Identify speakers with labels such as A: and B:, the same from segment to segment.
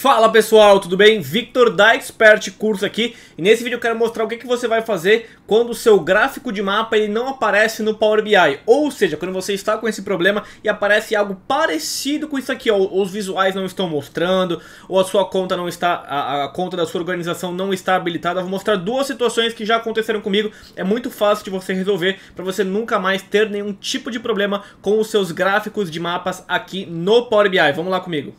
A: Fala pessoal, tudo bem? Victor da Expert Curso aqui e nesse vídeo eu quero mostrar o que, você vai fazer quando o seu gráfico de mapa ele não aparece no Power BI ou seja, quando você está com esse problema e aparece algo parecido com isso aqui, ó, os visuais não estão mostrando ou a sua conta não está, a, a conta da sua organização não está habilitada, eu vou mostrar duas situações que já aconteceram comigo, é muito fácil de você resolver para você nunca mais ter nenhum tipo de problema com os seus gráficos de mapas aqui no Power BI, vamos lá comigo.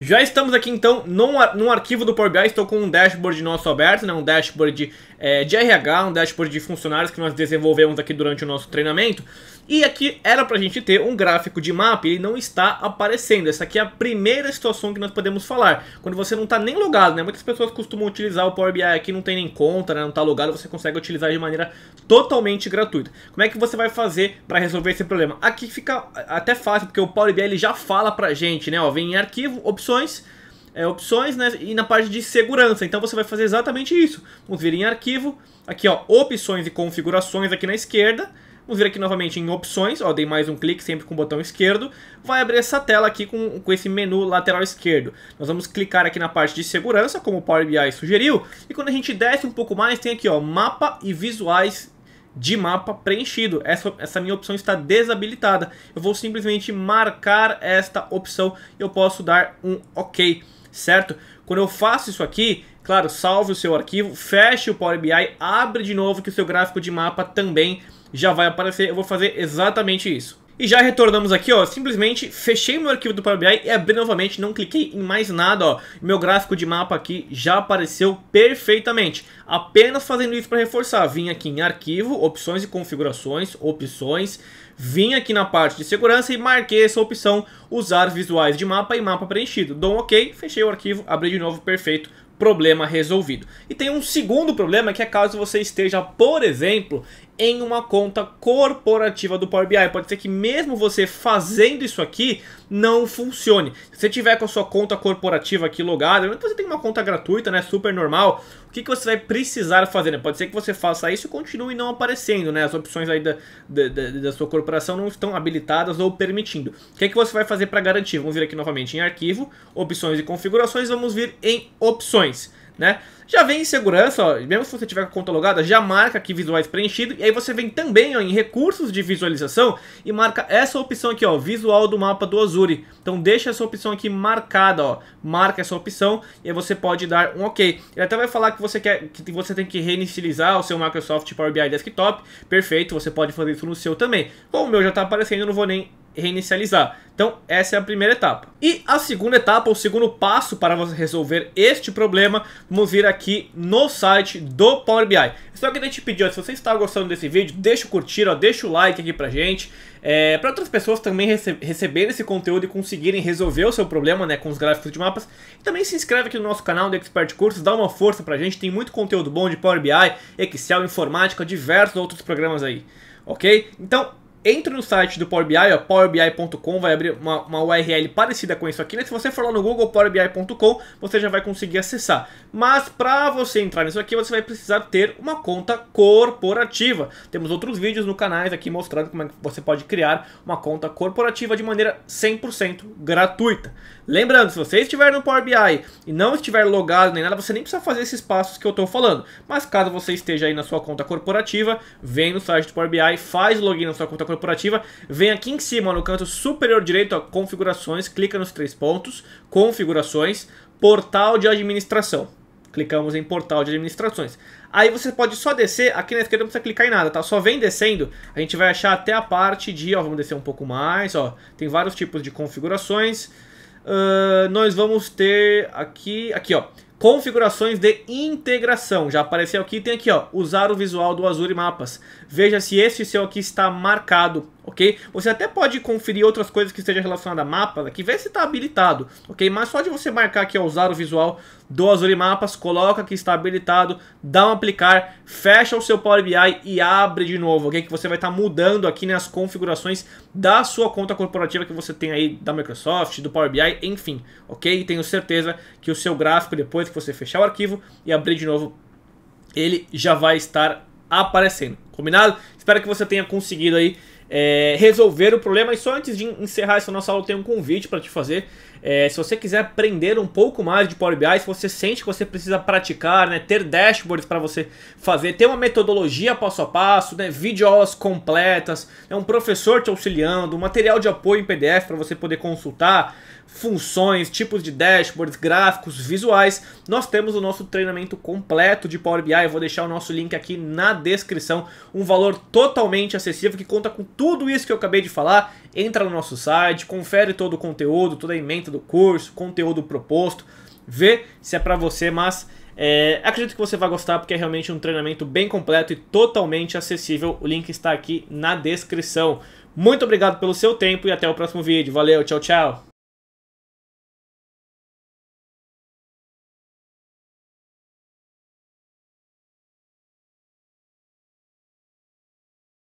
A: Já estamos aqui então num, num arquivo do Power BI, estou com um dashboard nosso aberto, né? um dashboard é, de RH, um dashboard de funcionários que nós desenvolvemos aqui durante o nosso treinamento. E aqui era para a gente ter um gráfico de mapa, ele não está aparecendo. Essa aqui é a primeira situação que nós podemos falar. Quando você não está nem logado, né? muitas pessoas costumam utilizar o Power BI aqui, não tem nem conta, né? não está logado, você consegue utilizar de maneira totalmente gratuita. Como é que você vai fazer para resolver esse problema? Aqui fica até fácil, porque o Power BI ele já fala para gente, né? Ó, vem em arquivo, opções opções, é, opções, né? E na parte de segurança. Então você vai fazer exatamente isso. Vamos vir em arquivo, aqui ó, opções e configurações aqui na esquerda. Vamos vir aqui novamente em opções, ó, dei mais um clique sempre com o botão esquerdo. Vai abrir essa tela aqui com, com esse menu lateral esquerdo. Nós vamos clicar aqui na parte de segurança, como o Power BI sugeriu. E quando a gente desce um pouco mais, tem aqui ó, mapa e visuais de mapa preenchido. Essa, essa minha opção está desabilitada. Eu vou simplesmente marcar esta opção e eu posso dar um OK, certo? Quando eu faço isso aqui, claro, salve o seu arquivo, feche o Power BI, abre de novo que o seu gráfico de mapa também já vai aparecer. Eu vou fazer exatamente isso. E já retornamos aqui, ó, simplesmente fechei meu arquivo do Power BI e abri novamente, não cliquei em mais nada, ó. Meu gráfico de mapa aqui já apareceu perfeitamente. Apenas fazendo isso para reforçar, vim aqui em arquivo, opções e configurações, opções, vim aqui na parte de segurança e marquei essa opção usar visuais de mapa e mapa preenchido. Dou um OK, fechei o arquivo, abri de novo, perfeito, problema resolvido. E tem um segundo problema que é caso você esteja, por exemplo, em uma conta corporativa do Power BI. Pode ser que mesmo você fazendo isso aqui, não funcione. Se você tiver com a sua conta corporativa aqui logada, então você tem uma conta gratuita, né, super normal, o que, que você vai precisar fazer? Né? Pode ser que você faça isso e continue não aparecendo, né? As opções aí da, da, da sua corporação não estão habilitadas ou permitindo. O que, que você vai fazer para garantir? Vamos vir aqui novamente em arquivo, opções e configurações, vamos vir em opções né? Já vem em segurança, ó, mesmo se você tiver com a conta logada, já marca aqui visuais preenchido. E aí você vem também ó, em recursos de visualização e marca essa opção aqui, ó, visual do mapa do Azure. Então deixa essa opção aqui marcada, ó, marca essa opção e aí você pode dar um OK. Ele até vai falar que você quer que você tem que reinicializar o seu Microsoft Power BI Desktop. Perfeito, você pode fazer isso no seu também. Bom, o meu já está aparecendo, não vou nem reinicializar. Então, essa é a primeira etapa. E a segunda etapa, o segundo passo para você resolver este problema, vamos vir aqui no site do Power BI. Só eu te pedir, ó, se você está gostando desse vídeo, deixa o curtir, ó, deixa o like aqui pra gente, é, para outras pessoas também rece receberem esse conteúdo e conseguirem resolver o seu problema né, com os gráficos de mapas. E também se inscreve aqui no nosso canal do Expert Cursos, dá uma força pra gente, tem muito conteúdo bom de Power BI, Excel, informática, diversos outros programas aí. Ok? Então, entre no site do Power BI, powerbi.com, vai abrir uma, uma, URL parecida com isso aqui, né? Se você for lá no Google powerbi.com, você já vai conseguir acessar. Mas para você entrar nisso aqui, você vai precisar ter uma conta corporativa. Temos outros vídeos no canais aqui mostrando como é que você pode criar uma conta corporativa de maneira 100% gratuita. Lembrando, se você estiver no Power BI e não estiver logado nem nada, você nem precisa fazer esses passos que eu estou falando. Mas caso você esteja aí na sua conta corporativa, vem no site do Power BI, faz login na sua conta corporativa, corporativa, vem aqui em cima, no canto superior direito, ó, configurações, clica nos três pontos, configurações, portal de administração. Clicamos em portal de administrações. Aí você pode só descer, aqui na esquerda não precisa clicar em nada, tá? Só vem descendo, a gente vai achar até a parte de, ó, vamos descer um pouco mais, ó, tem vários tipos de configurações. Uh, nós vamos ter aqui, aqui ó, Configurações de integração. Já apareceu aqui, tem aqui, ó, usar o visual do Azure Mapas. Veja se este seu aqui está marcado ok? Você até pode conferir outras coisas que estejam relacionadas a mapas aqui, ver se está habilitado, ok? Mas só de você marcar que é usar o visual do Azure Mapas, coloca que está habilitado, dá um aplicar, fecha o seu Power BI e abre de novo, ok? Que você vai estar tá mudando aqui nas né, configurações da sua conta corporativa que você tem aí da Microsoft, do Power BI, enfim, ok? E tenho certeza que o seu gráfico, depois que você fechar o arquivo e abrir de novo, ele já vai estar aparecendo, combinado? Espero que você tenha conseguido aí é, resolver o problema. E só antes de encerrar essa nossa aula, eu tenho um convite para te fazer. É, se você quiser aprender um pouco mais de Power BI, se você sente que você precisa praticar, né, ter dashboards para você fazer, ter uma metodologia passo a passo, né, videoaulas completas, né, um professor te auxiliando, um material de apoio em PDF para você poder consultar, funções, tipos de dashboards, gráficos, visuais, nós temos o nosso treinamento completo de Power BI. Eu vou deixar o nosso link aqui na descrição. Um valor totalmente acessível que conta com tudo isso que eu acabei de falar. Entra no nosso site, confere todo o conteúdo, toda a emenda do curso, conteúdo proposto, vê se é para você, mas é, acredito que você vai gostar porque é realmente um treinamento bem completo e totalmente acessível. O link está aqui na descrição. Muito obrigado pelo seu tempo e até o próximo vídeo. Valeu, tchau, tchau.